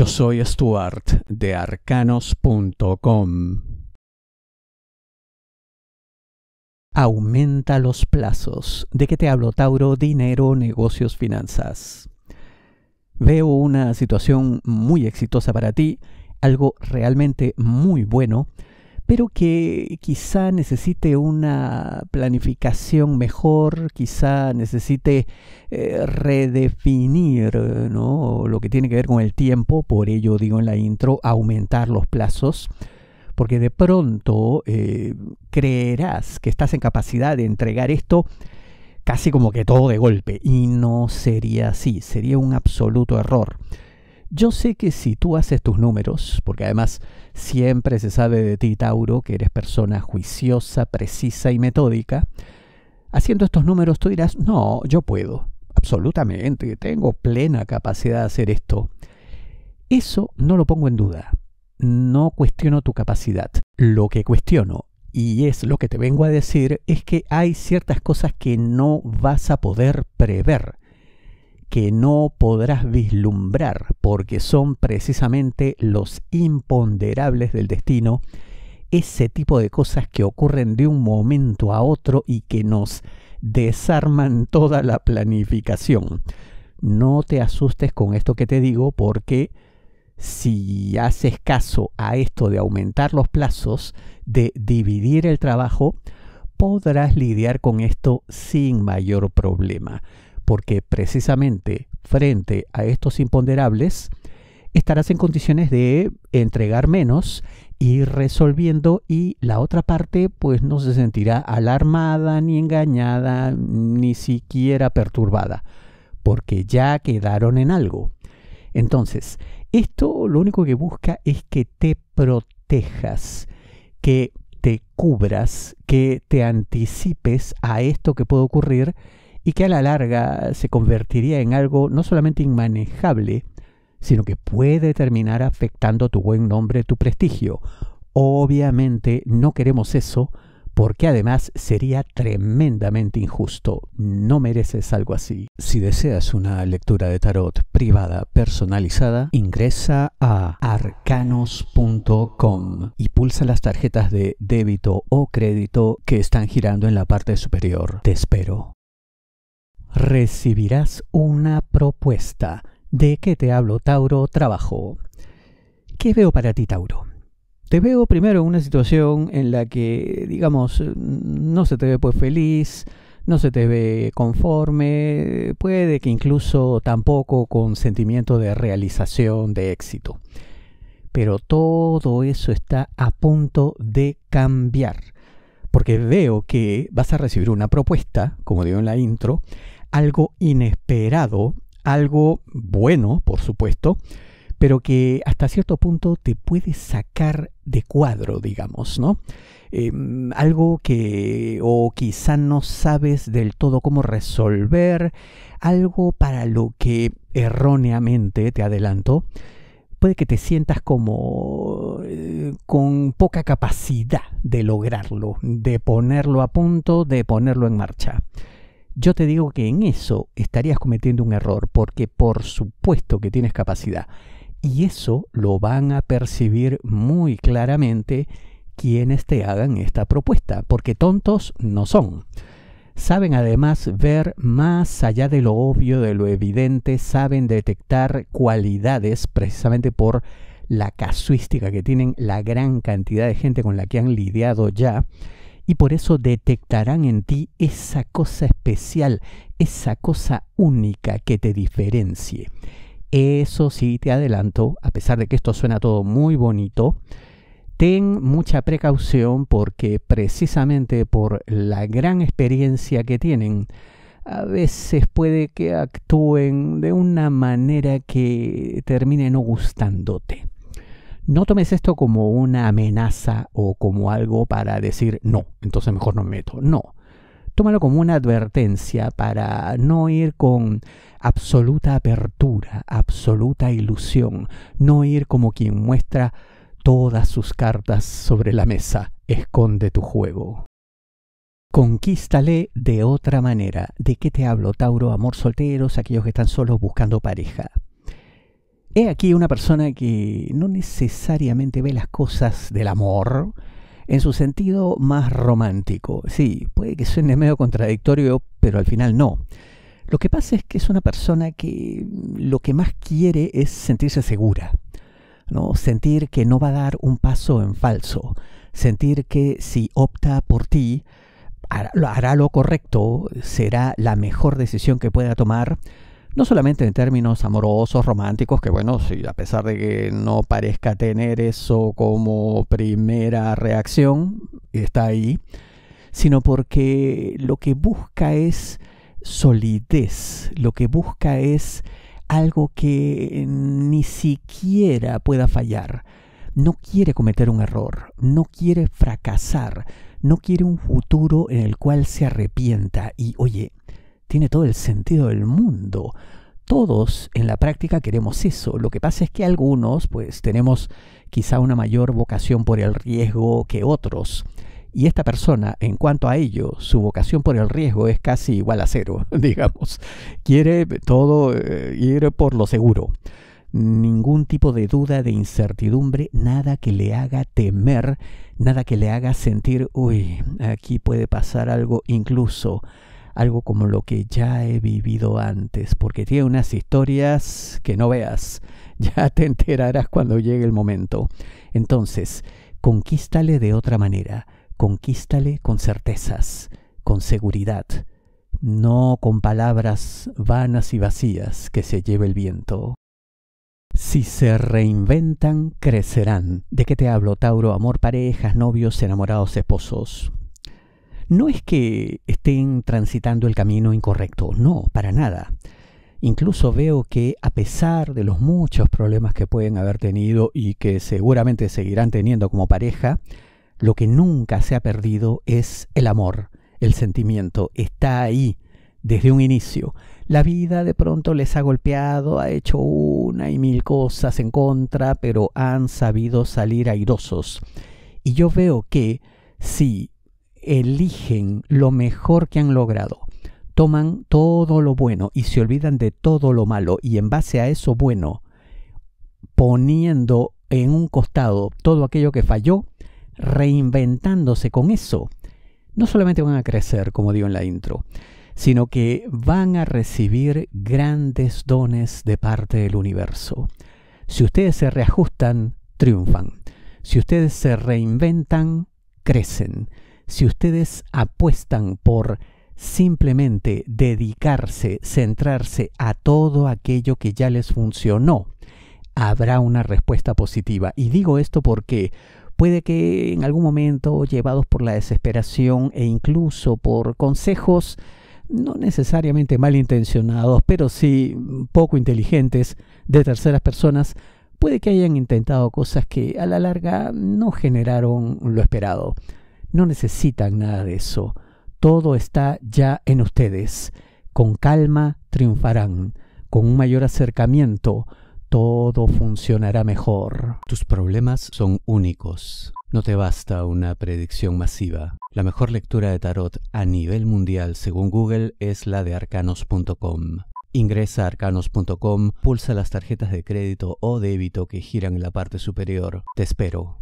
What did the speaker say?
Yo soy Stuart de arcanos.com. Aumenta los plazos. ¿De qué te hablo, Tauro? Dinero, negocios, finanzas. Veo una situación muy exitosa para ti, algo realmente muy bueno pero que quizá necesite una planificación mejor, quizá necesite eh, redefinir ¿no? lo que tiene que ver con el tiempo, por ello digo en la intro, aumentar los plazos, porque de pronto eh, creerás que estás en capacidad de entregar esto casi como que todo de golpe, y no sería así, sería un absoluto error. Yo sé que si tú haces tus números, porque además siempre se sabe de ti, Tauro, que eres persona juiciosa, precisa y metódica, haciendo estos números tú dirás, no, yo puedo, absolutamente, tengo plena capacidad de hacer esto. Eso no lo pongo en duda, no cuestiono tu capacidad, lo que cuestiono, y es lo que te vengo a decir, es que hay ciertas cosas que no vas a poder prever que no podrás vislumbrar, porque son precisamente los imponderables del destino, ese tipo de cosas que ocurren de un momento a otro y que nos desarman toda la planificación. No te asustes con esto que te digo porque si haces caso a esto de aumentar los plazos, de dividir el trabajo, podrás lidiar con esto sin mayor problema porque precisamente frente a estos imponderables estarás en condiciones de entregar menos ir resolviendo y la otra parte pues no se sentirá alarmada ni engañada ni siquiera perturbada porque ya quedaron en algo. Entonces, esto lo único que busca es que te protejas, que te cubras, que te anticipes a esto que puede ocurrir y que a la larga se convertiría en algo no solamente inmanejable, sino que puede terminar afectando tu buen nombre, tu prestigio. Obviamente no queremos eso, porque además sería tremendamente injusto. No mereces algo así. Si deseas una lectura de tarot privada personalizada, ingresa a arcanos.com y pulsa las tarjetas de débito o crédito que están girando en la parte superior. Te espero recibirás una propuesta. ¿De qué te hablo, Tauro? Trabajo. ¿Qué veo para ti, Tauro? Te veo primero en una situación en la que, digamos, no se te ve pues feliz, no se te ve conforme, puede que incluso tampoco con sentimiento de realización, de éxito. Pero todo eso está a punto de cambiar porque veo que vas a recibir una propuesta, como digo en la intro, algo inesperado, algo bueno, por supuesto, pero que hasta cierto punto te puede sacar de cuadro, digamos, ¿no? Em, algo que o quizá no sabes del todo cómo resolver, algo para lo que erróneamente, te adelanto, puede que te sientas como eh, con poca capacidad de lograrlo, de ponerlo a punto, de ponerlo en marcha yo te digo que en eso estarías cometiendo un error, porque por supuesto que tienes capacidad. Y eso lo van a percibir muy claramente quienes te hagan esta propuesta, porque tontos no son. Saben además ver más allá de lo obvio, de lo evidente, saben detectar cualidades precisamente por la casuística que tienen la gran cantidad de gente con la que han lidiado ya y por eso detectarán en ti esa cosa especial, esa cosa única que te diferencie. Eso sí te adelanto, a pesar de que esto suena todo muy bonito, ten mucha precaución porque precisamente por la gran experiencia que tienen, a veces puede que actúen de una manera que termine no gustándote no tomes esto como una amenaza o como algo para decir no, entonces mejor no me meto. No. Tómalo como una advertencia para no ir con absoluta apertura, absoluta ilusión, no ir como quien muestra todas sus cartas sobre la mesa, esconde tu juego. Conquístale de otra manera. ¿De qué te hablo, Tauro? Amor solteros, aquellos que están solos buscando pareja. He aquí una persona que no necesariamente ve las cosas del amor en su sentido más romántico. Sí, puede que suene medio contradictorio, pero al final no. Lo que pasa es que es una persona que lo que más quiere es sentirse segura, ¿no? sentir que no va a dar un paso en falso, sentir que si opta por ti, hará lo correcto, será la mejor decisión que pueda tomar no solamente en términos amorosos, románticos, que bueno, a pesar de que no parezca tener eso como primera reacción, está ahí, sino porque lo que busca es solidez, lo que busca es algo que ni siquiera pueda fallar. No quiere cometer un error, no quiere fracasar, no quiere un futuro en el cual se arrepienta y oye, tiene todo el sentido del mundo. Todos en la práctica queremos eso. Lo que pasa es que algunos pues tenemos quizá una mayor vocación por el riesgo que otros. Y esta persona, en cuanto a ello, su vocación por el riesgo es casi igual a cero, digamos. Quiere todo eh, ir por lo seguro. Ningún tipo de duda, de incertidumbre, nada que le haga temer, nada que le haga sentir, uy, aquí puede pasar algo incluso algo como lo que ya he vivido antes, porque tiene unas historias que no veas, ya te enterarás cuando llegue el momento. Entonces, conquístale de otra manera, conquístale con certezas, con seguridad, no con palabras vanas y vacías que se lleve el viento. Si se reinventan, crecerán. ¿De qué te hablo, Tauro? Amor, parejas, novios, enamorados, esposos. No es que estén transitando el camino incorrecto, no, para nada. Incluso veo que a pesar de los muchos problemas que pueden haber tenido y que seguramente seguirán teniendo como pareja, lo que nunca se ha perdido es el amor, el sentimiento, está ahí desde un inicio. La vida de pronto les ha golpeado, ha hecho una y mil cosas en contra, pero han sabido salir airosos. Y yo veo que si eligen lo mejor que han logrado, toman todo lo bueno y se olvidan de todo lo malo y en base a eso bueno, poniendo en un costado todo aquello que falló, reinventándose con eso, no solamente van a crecer, como digo en la intro, sino que van a recibir grandes dones de parte del universo. Si ustedes se reajustan, triunfan. Si ustedes se reinventan, crecen si ustedes apuestan por simplemente dedicarse, centrarse a todo aquello que ya les funcionó, habrá una respuesta positiva. Y digo esto porque puede que en algún momento, llevados por la desesperación e incluso por consejos no necesariamente malintencionados, pero sí poco inteligentes de terceras personas, puede que hayan intentado cosas que a la larga no generaron lo esperado. No necesitan nada de eso. Todo está ya en ustedes. Con calma triunfarán. Con un mayor acercamiento, todo funcionará mejor. Tus problemas son únicos. No te basta una predicción masiva. La mejor lectura de tarot a nivel mundial según Google es la de arcanos.com. Ingresa a arcanos.com, pulsa las tarjetas de crédito o débito que giran en la parte superior. Te espero.